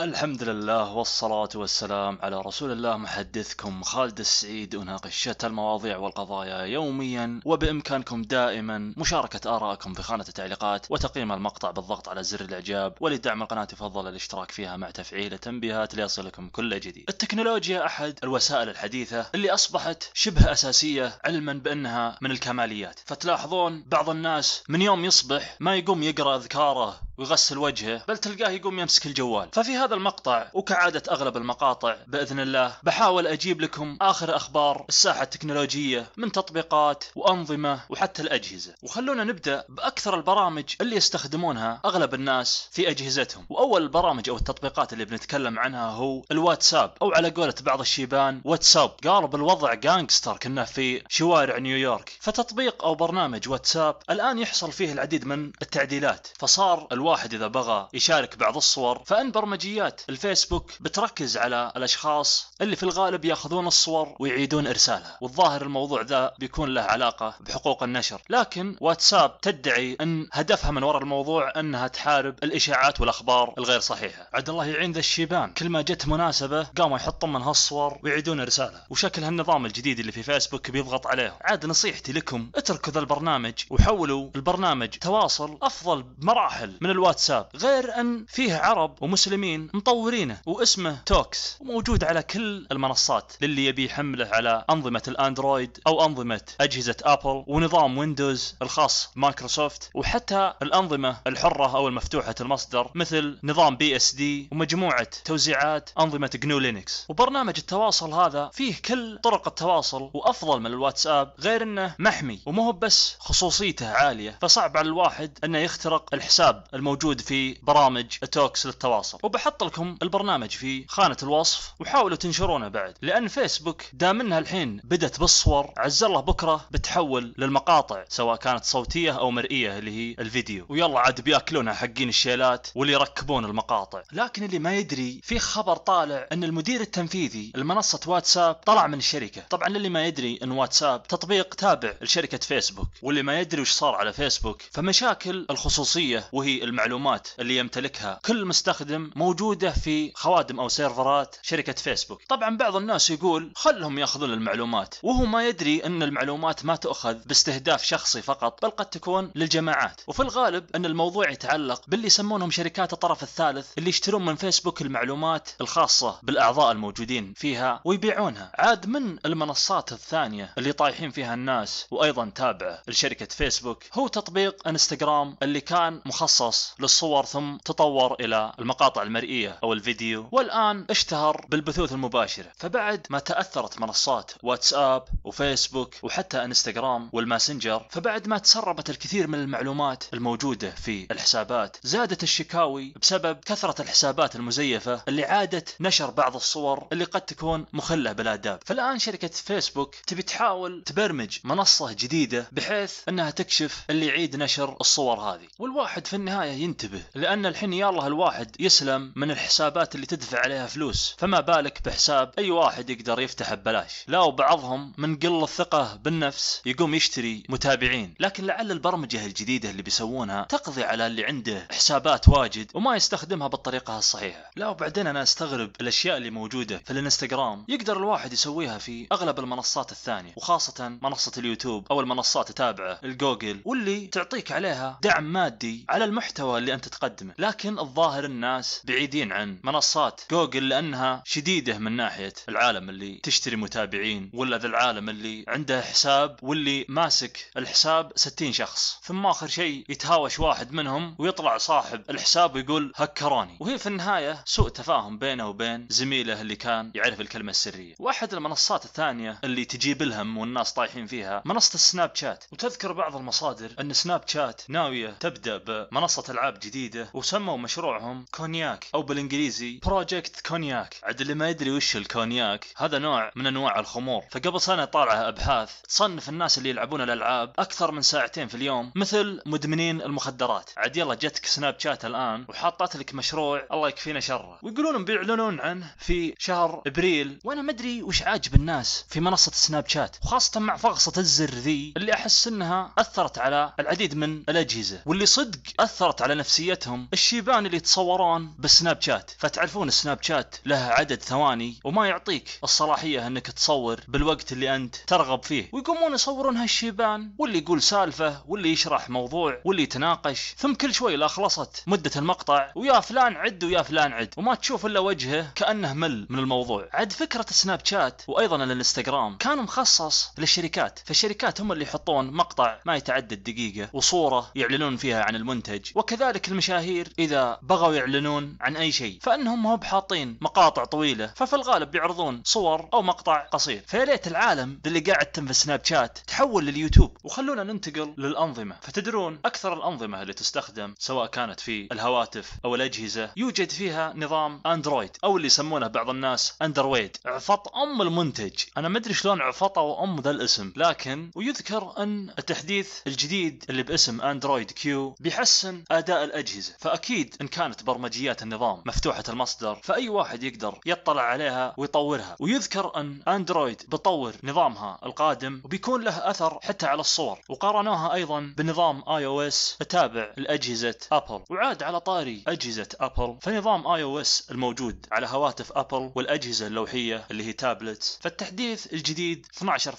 الحمد لله والصلاة والسلام على رسول الله محدثكم خالد السعيد أناقش شتى المواضيع والقضايا يوميا وبإمكانكم دائما مشاركة آرائكم في خانة التعليقات وتقييم المقطع بالضغط على زر الإعجاب ولدعم القناة يفضل الاشتراك فيها مع تفعيل التنبيهات ليصلكم كل جديد التكنولوجيا أحد الوسائل الحديثة اللي أصبحت شبه أساسية علما بأنها من الكماليات فتلاحظون بعض الناس من يوم يصبح ما يقوم يقرأ أذكاره ويغسل وجهه بل تلقاه يقوم يمسك الجوال ففي هذا المقطع وكعادة أغلب المقاطع بإذن الله بحاول أجيب لكم آخر أخبار الساحة التكنولوجية من تطبيقات وأنظمة وحتى الأجهزة وخلونا نبدأ بأكثر البرامج اللي يستخدمونها أغلب الناس في أجهزتهم وأول البرامج أو التطبيقات اللي بنتكلم عنها هو الواتساب أو على قولة بعض الشيبان واتساب قالب الوضع جانجستر كنا في شوارع نيويورك فتطبيق أو برنامج واتساب الآن يحصل فيه العديد من التعديلات فصار الو الواحد اذا بغى يشارك بعض الصور فان برمجيات الفيسبوك بتركز على الاشخاص اللي في الغالب ياخذون الصور ويعيدون ارسالها والظاهر الموضوع ذا بيكون له علاقه بحقوق النشر لكن واتساب تدعي ان هدفها من وراء الموضوع انها تحارب الاشاعات والاخبار الغير صحيحه عاد الله يعين ذا الشيبان كل ما جت مناسبه قاموا يحطون منها الصور ويعيدون ارسالها وشكل هالنظام الجديد اللي في فيسبوك بيضغط عليهم عاد نصيحتي لكم اتركوا ذا البرنامج وحولوا البرنامج تواصل افضل بمراحل من الواتساب غير ان فيه عرب ومسلمين مطورينه واسمه توكس وموجود على كل المنصات للي يبي يحمله على انظمه الاندرويد او انظمه اجهزه ابل ونظام ويندوز الخاص مايكروسوفت وحتى الانظمه الحره او المفتوحه المصدر مثل نظام بي اس دي ومجموعه توزيعات انظمه جنو لينكس وبرنامج التواصل هذا فيه كل طرق التواصل وافضل من الواتساب غير انه محمي ومو بس خصوصيته عاليه فصعب على الواحد انه يخترق الحساب الموجود في برامج توكس للتواصل وبحط لكم البرنامج في خانة الوصف وحاولوا تنشرونه بعد لأن فيسبوك دام انها الحين بدت بالصور عز الله بكرة بتحول للمقاطع سواء كانت صوتية أو مرئية اللي هي الفيديو ويلا عاد بياكلونها حقين الشيلات واللي يركبون المقاطع لكن اللي ما يدري في خبر طالع أن المدير التنفيذي لمنصة واتساب طلع من الشركة طبعا اللي ما يدري أن واتساب تطبيق تابع لشركة فيسبوك واللي ما يدري وش صار على فيسبوك فمشاكل الخصوصية وهي المعلومات اللي يمتلكها كل مستخدم موجوده في خوادم او سيرفرات شركه فيسبوك طبعا بعض الناس يقول خلهم ياخذون المعلومات وهو ما يدري ان المعلومات ما تؤخذ باستهداف شخصي فقط بل قد تكون للجماعات وفي الغالب ان الموضوع يتعلق باللي يسمونهم شركات الطرف الثالث اللي يشترون من فيسبوك المعلومات الخاصه بالاعضاء الموجودين فيها ويبيعونها عاد من المنصات الثانيه اللي طايحين فيها الناس وايضا تابعه لشركه فيسبوك هو تطبيق انستغرام اللي كان مخصص الخاص للصور ثم تطور إلى المقاطع المرئية أو الفيديو والآن اشتهر بالبثوث المباشرة فبعد ما تأثرت منصات واتساب وفيسبوك وحتى انستغرام والماسنجر فبعد ما تسربت الكثير من المعلومات الموجودة في الحسابات زادت الشكاوي بسبب كثرة الحسابات المزيفة اللي عادت نشر بعض الصور اللي قد تكون مخلة بالآداب فالآن شركة فيسبوك تبي تحاول تبرمج منصة جديدة بحيث أنها تكشف اللي يعيد نشر الصور هذه والواحد في النهاية النهاية ينتبه لأن الحين يا الله الواحد يسلم من الحسابات اللي تدفع عليها فلوس فما بالك بحساب أي واحد يقدر يفتحه ببلاش لا وبعضهم من قل الثقة بالنفس يقوم يشتري متابعين لكن لعل البرمجة الجديدة اللي بيسوونها تقضي على اللي عنده حسابات واجد وما يستخدمها بالطريقة الصحيحة لا وبعدين أنا أستغرب الأشياء اللي موجودة في الانستغرام يقدر الواحد يسويها في أغلب المنصات الثانية وخاصة منصة اليوتيوب أو المنصات التابعة الجوجل واللي تعطيك عليها دعم مادي على المحتوى المحتوى اللي انت تقدمه لكن الظاهر الناس بعيدين عن منصات جوجل لانها شديده من ناحيه العالم اللي تشتري متابعين ولا ذا العالم اللي عنده حساب واللي ماسك الحساب 60 شخص ثم اخر شيء يتهاوش واحد منهم ويطلع صاحب الحساب ويقول هكروني وهي في النهايه سوء تفاهم بينه وبين زميله اللي كان يعرف الكلمه السريه واحد المنصات الثانيه اللي تجيب الهم والناس طايحين فيها منصه السناب شات وتذكر بعض المصادر ان سناب شات ناويه تبدا بمنصه العاب جديده وسموا مشروعهم كونياك او بالانجليزي بروجكت كونياك عاد اللي ما يدري وش الكونياك هذا نوع من انواع الخمور فقبل سنه طالعه ابحاث تصنف الناس اللي يلعبون الالعاب اكثر من ساعتين في اليوم مثل مدمنين المخدرات عاد يلا جتك سناب شات الان وحاطت لك مشروع الله يكفينا شره ويقولون بيعلنون عنه في شهر ابريل وانا ما ادري وش عاجب الناس في منصه سناب شات وخاصه مع فغصه الزر ذي اللي احس انها اثرت على العديد من الاجهزه واللي صدق اثرت ضغط على نفسيتهم الشيبان اللي يتصورون بالسناب شات فتعرفون السناب شات له عدد ثواني وما يعطيك الصلاحية انك تصور بالوقت اللي انت ترغب فيه ويقومون يصورون هالشيبان واللي يقول سالفة واللي يشرح موضوع واللي يتناقش ثم كل شوي لا خلصت مدة المقطع ويا فلان عد ويا فلان عد وما تشوف الا وجهه كأنه مل من الموضوع عد فكرة السناب شات وايضا الانستغرام كان مخصص للشركات فالشركات هم اللي يحطون مقطع ما يتعدى الدقيقة وصورة يعلنون فيها عن المنتج وكذلك المشاهير اذا بغوا يعلنون عن اي شيء فانهم هم بحاطين مقاطع طويله ففي الغالب بيعرضون صور او مقطع قصير فيا العالم اللي قاعد تم في سناب شات تحول لليوتيوب وخلونا ننتقل للانظمه فتدرون اكثر الانظمه اللي تستخدم سواء كانت في الهواتف او الاجهزه يوجد فيها نظام اندرويد او اللي يسمونه بعض الناس اندرويد عفط ام المنتج انا ما ادري شلون عفطوا ام ذا الاسم لكن ويذكر ان التحديث الجديد اللي باسم اندرويد كيو بيحسن اداء الاجهزه فاكيد ان كانت برمجيات النظام مفتوحه المصدر فاي واحد يقدر يطلع عليها ويطورها ويذكر ان اندرويد بطور نظامها القادم وبيكون له اثر حتى على الصور وقارنوها ايضا بنظام اي او اس التابع لاجهزه ابل وعاد على طاري اجهزه ابل فنظام اي او اس الموجود على هواتف ابل والاجهزه اللوحيه اللي هي تابلت فالتحديث الجديد 12.2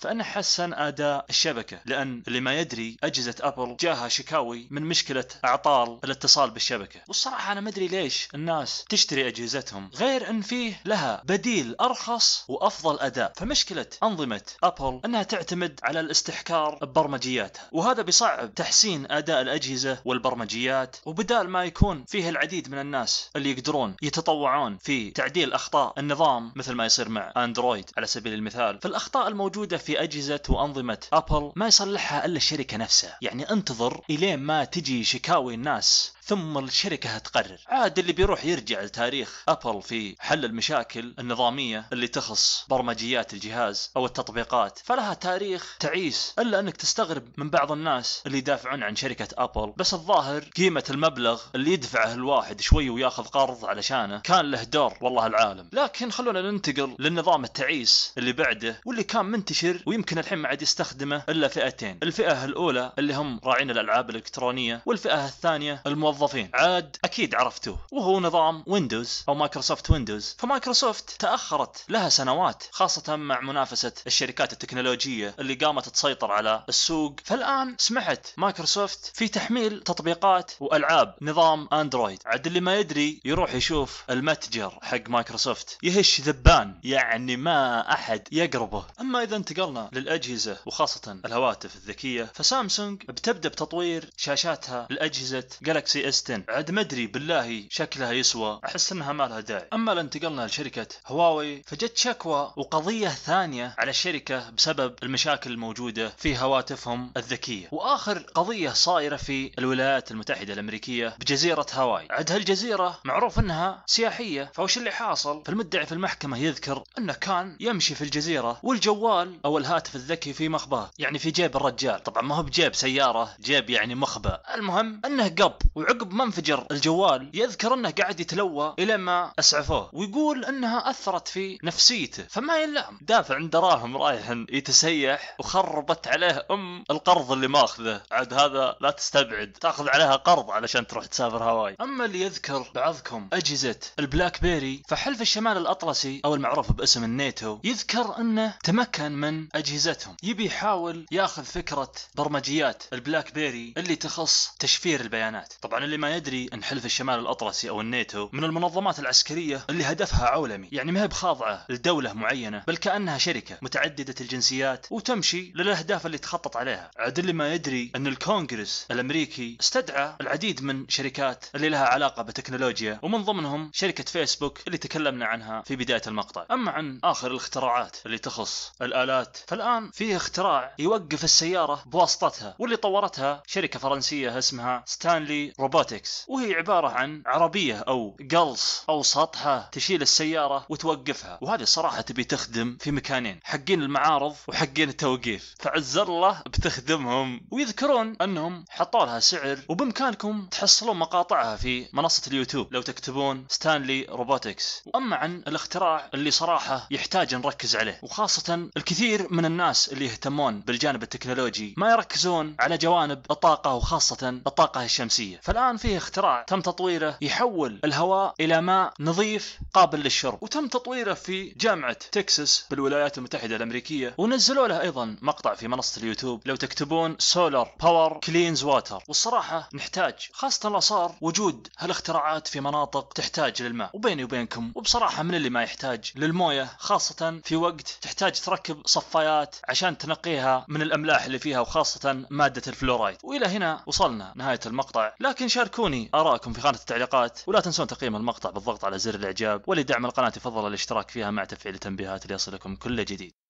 فانه حسن اداء الشبكه لان اللي ما يدري اجهزه ابل جاها شكاوي من مشكله اعطال الاتصال بالشبكه والصراحه انا ما ادري ليش الناس تشتري اجهزتهم غير ان فيه لها بديل ارخص وافضل اداء فمشكله انظمه ابل انها تعتمد على الاستحكار ببرمجياتها وهذا بيصعب تحسين اداء الاجهزه والبرمجيات وبدال ما يكون فيه العديد من الناس اللي يقدرون يتطوعون في تعديل اخطاء النظام مثل ما يصير مع اندرويد على سبيل المثال فالاخطاء الموجوده في اجهزه وانظمه ابل ما يصلحها الا الشركه نفسها يعني انتظر الين ما تجي يجي شكاوي الناس ثم الشركة تقرر عاد اللي بيروح يرجع لتاريخ أبل في حل المشاكل النظامية اللي تخص برمجيات الجهاز أو التطبيقات فلها تاريخ تعيس إلا أنك تستغرب من بعض الناس اللي يدافعون عن شركة أبل بس الظاهر قيمة المبلغ اللي يدفعه الواحد شوي وياخذ قرض علشانه كان له دور والله العالم لكن خلونا ننتقل للنظام التعيس اللي بعده واللي كان منتشر ويمكن الحين ما عاد يستخدمه إلا فئتين الفئة الأولى اللي هم راعين الألعاب الإلكترونية والفئة الثانية الموظفين الموظفين عاد اكيد عرفتوه وهو نظام ويندوز او مايكروسوفت ويندوز فمايكروسوفت تاخرت لها سنوات خاصه مع منافسه الشركات التكنولوجيه اللي قامت تسيطر على السوق فالان سمحت مايكروسوفت في تحميل تطبيقات والعاب نظام اندرويد عاد اللي ما يدري يروح يشوف المتجر حق مايكروسوفت يهش ذبان يعني ما احد يقربه اما اذا انتقلنا للاجهزه وخاصه الهواتف الذكيه فسامسونج بتبدا بتطوير شاشاتها لاجهزه جالكسي اس 10 عاد ما ادري بالله شكلها يسوى احس انها ما لها داعي اما لو انتقلنا لشركه هواوي فجت شكوى وقضيه ثانيه على الشركه بسبب المشاكل الموجوده في هواتفهم الذكيه واخر قضيه صايره في الولايات المتحده الامريكيه بجزيره هاواي عاد هالجزيره معروف انها سياحيه فوش اللي حاصل فالمدعي في المحكمه يذكر انه كان يمشي في الجزيره والجوال او الهاتف الذكي في مخباه يعني في جيب الرجال طبعا ما هو بجيب سياره جيب يعني مخبأ المهم انه قب وعقب عقب ما انفجر الجوال يذكر انه قاعد يتلوى الى ما اسعفوه ويقول انها اثرت في نفسيته فما يلام دافع عن دراهم رايح يتسيح وخربت عليه ام القرض اللي ماخذه عاد هذا لا تستبعد تاخذ عليها قرض علشان تروح تسافر هواي اما اللي يذكر بعضكم اجهزه البلاك بيري فحلف الشمال الاطلسي او المعروف باسم الناتو يذكر انه تمكن من اجهزتهم يبي يحاول ياخذ فكره برمجيات البلاك بيري اللي تخص تشفير البيانات طبعا اللي ما يدري ان حلف الشمال الاطلسي او الناتو من المنظمات العسكريه اللي هدفها عولمي يعني ما هي بخاضعه لدوله معينه بل كانها شركه متعدده الجنسيات وتمشي للاهداف اللي تخطط عليها عاد اللي ما يدري ان الكونغرس الامريكي استدعى العديد من شركات اللي لها علاقه بتكنولوجيا ومن ضمنهم شركه فيسبوك اللي تكلمنا عنها في بدايه المقطع اما عن اخر الاختراعات اللي تخص الالات فالان فيه اختراع يوقف السياره بواسطتها واللي طورتها شركه فرنسيه اسمها ستانلي روبوت روبوتكس وهي عبارة عن عربية أو قلص أو سطحة تشيل السيارة وتوقفها وهذه صراحة تبي تخدم في مكانين حقين المعارض وحقين التوقيف فعز الله بتخدمهم ويذكرون أنهم حطوا لها سعر وبإمكانكم تحصلون مقاطعها في منصة اليوتيوب لو تكتبون ستانلي روبوتكس وأما عن الاختراع اللي صراحة يحتاج نركز عليه وخاصة الكثير من الناس اللي يهتمون بالجانب التكنولوجي ما يركزون على جوانب الطاقة وخاصة الطاقة الشمسية فالآن الآن فيه اختراع تم تطويره يحول الهواء إلى ماء نظيف قابل للشرب وتم تطويره في جامعة تكساس بالولايات المتحدة الأمريكية ونزلوا له أيضا مقطع في منصة اليوتيوب لو تكتبون سولار باور كلينز واتر والصراحة نحتاج خاصة لو صار وجود هالاختراعات في مناطق تحتاج للماء وبيني وبينكم وبصراحة من اللي ما يحتاج للموية خاصة في وقت تحتاج تركب صفايات عشان تنقيها من الأملاح اللي فيها وخاصة مادة الفلورايد وإلى هنا وصلنا نهاية المقطع لكن لكن شاركوني آراءكم في خانة التعليقات ولا تنسون تقييم المقطع بالضغط على زر الإعجاب ولدعم القناة يفضل الاشتراك فيها مع تفعيل التنبيهات ليصلكم كل جديد